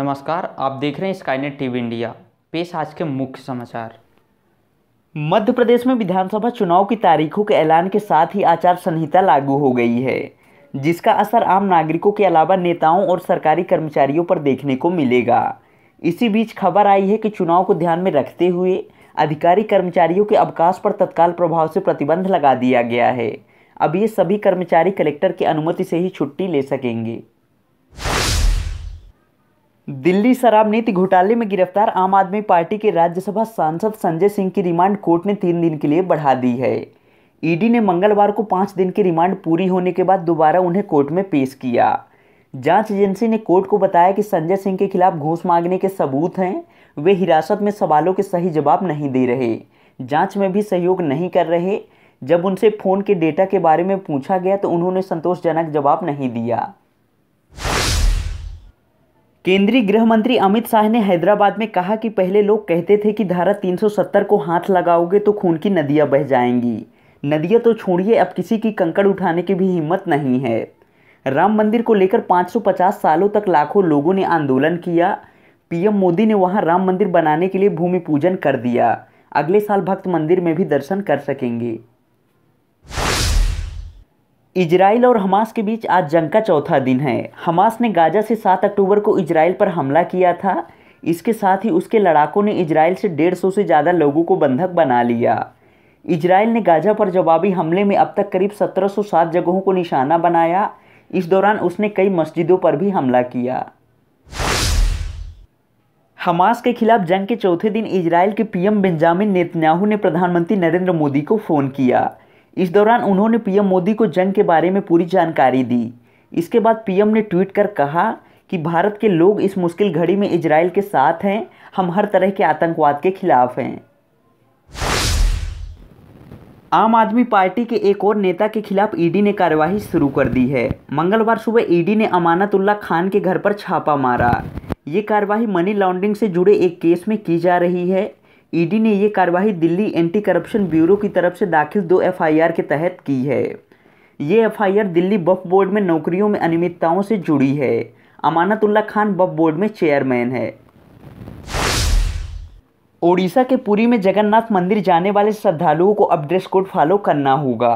नमस्कार आप देख रहे हैं स्काईनेट टीवी इंडिया पेश आज के मुख्य समाचार मध्य प्रदेश में विधानसभा चुनाव की तारीखों के ऐलान के साथ ही आचार संहिता लागू हो गई है जिसका असर आम नागरिकों के अलावा नेताओं और सरकारी कर्मचारियों पर देखने को मिलेगा इसी बीच खबर आई है कि चुनाव को ध्यान में रखते हुए अधिकारी कर्मचारियों के अवकाश पर तत्काल प्रभाव से प्रतिबंध लगा दिया गया है अब ये सभी कर्मचारी कलेक्टर की अनुमति से ही छुट्टी ले सकेंगे दिल्ली शराब नीति घोटाले में गिरफ्तार आम आदमी पार्टी के राज्यसभा सांसद संजय सिंह की रिमांड कोर्ट ने तीन दिन के लिए बढ़ा दी है ईडी ने मंगलवार को पाँच दिन की रिमांड पूरी होने के बाद दोबारा उन्हें कोर्ट में पेश किया जांच एजेंसी ने कोर्ट को बताया कि संजय सिंह के खिलाफ घूस मांगने के सबूत हैं वे हिरासत में सवालों के सही जवाब नहीं दे रहे जाँच में भी सहयोग नहीं कर रहे जब उनसे फ़ोन के डेटा के बारे में पूछा गया तो उन्होंने संतोषजनक जवाब नहीं दिया केंद्रीय गृह मंत्री अमित शाह ने हैदराबाद में कहा कि पहले लोग कहते थे कि धारा 370 को हाथ लगाओगे तो खून की नदियां बह जाएंगी नदियां तो छोड़िए अब किसी की कंकड़ उठाने की भी हिम्मत नहीं है राम मंदिर को लेकर 550 सालों तक लाखों लोगों ने आंदोलन किया पीएम मोदी ने वहां राम मंदिर बनाने के लिए भूमि पूजन कर दिया अगले साल भक्त मंदिर में भी दर्शन कर सकेंगे इजराइल और हमास के बीच आज जंग का चौथा दिन है हमास ने गाजा से 7 अक्टूबर को इजराइल पर हमला किया था इसके साथ ही उसके लड़ाकों ने इजराइल से डेढ़ सौ से ज़्यादा लोगों को बंधक बना लिया इजराइल ने गाजा पर जवाबी हमले में अब तक करीब 1707 जगहों को निशाना बनाया इस दौरान उसने कई मस्जिदों पर भी हमला किया हमास के खिलाफ जंग के चौथे दिन इजराइल के पीएम बेंजामिन नेतन्याहू ने प्रधानमंत्री नरेंद्र मोदी को फ़ोन किया इस दौरान उन्होंने पीएम मोदी को जंग के बारे में पूरी जानकारी दी इसके बाद पीएम ने ट्वीट कर कहा कि भारत के लोग इस मुश्किल घड़ी में इजराइल के साथ हैं हम हर तरह के आतंकवाद के खिलाफ हैं आम आदमी पार्टी के एक और नेता के खिलाफ ईडी ने कार्यवाही शुरू कर दी है मंगलवार सुबह ईडी ने अमानतुल्ला खान के घर पर छापा मारा ये कार्यवाही मनी लॉन्ड्रिंग से जुड़े एक केस में की जा रही है ईडी ने ये कार्यवाही दिल्ली एंटी करप्शन ब्यूरो की तरफ से दाखिल दो एफआईआर के तहत की है ये एफआईआर दिल्ली बफ बोर्ड में नौकरियों में अनियमितताओं से जुड़ी है अमानतुल्ला खान बफ बोर्ड में चेयरमैन है ओडिशा के पुरी में जगन्नाथ मंदिर जाने वाले श्रद्धालुओं को अब ड्रेस कोड फॉलो करना होगा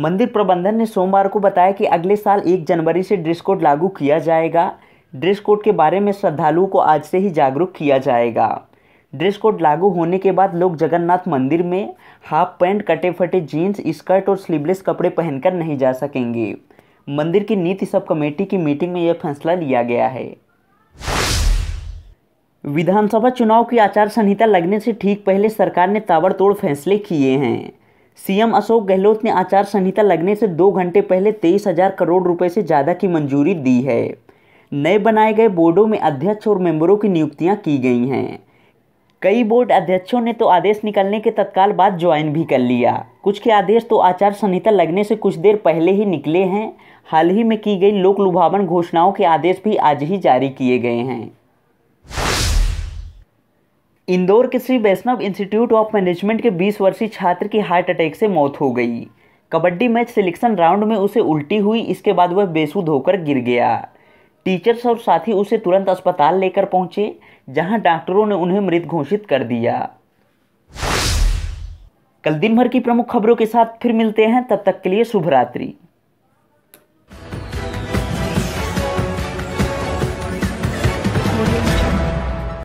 मंदिर प्रबंधन ने सोमवार को बताया कि अगले साल एक जनवरी से ड्रेस कोड लागू किया जाएगा ड्रेस कोड के बारे में श्रद्धालुओं को आज से ही जागरूक किया जाएगा ड्रेस कोड लागू होने के बाद लोग जगन्नाथ मंदिर में हाफ पैंट कटे फटे जीन्स स्कर्ट और स्लीवलेस कपड़े पहनकर नहीं जा सकेंगे मंदिर की नीति सब कमेटी की मीटिंग में यह फैसला लिया गया है विधानसभा चुनाव की आचार संहिता लगने से ठीक पहले सरकार ने ताबड़तोड़ फैसले किए हैं सीएम अशोक गहलोत ने आचार संहिता लगने से दो घंटे पहले तेईस हजार करोड़ रुपए से ज़्यादा की मंजूरी दी है नए बनाए गए बोर्डों में अध्यक्ष और मेंबरों की नियुक्तियां की गई हैं कई बोर्ड अध्यक्षों ने तो आदेश निकलने के तत्काल बाद ज्वाइन भी कर लिया कुछ के आदेश तो आचार संहिता लगने से कुछ देर पहले ही निकले हैं हाल ही में की गई लोक लुभावन घोषणाओं के आदेश भी आज ही जारी किए गए हैं इंदौर के Shri Vaishnav institute of management के 20 वर्षीय छात्र की हार्ट अटैक से मौत हो गई कबड्डी मैच सिलेक्शन राउंड में उसे उल्टी हुई इसके बाद वह बेसुध होकर गिर गया टीचर्स और साथी उसे तुरंत अस्पताल लेकर पहुंचे जहां डॉक्टरों ने उन्हें मृत घोषित कर दिया कल दिन भर की प्रमुख खबरों के साथ फिर मिलते हैं तब तक के लिए शुभ रात्रि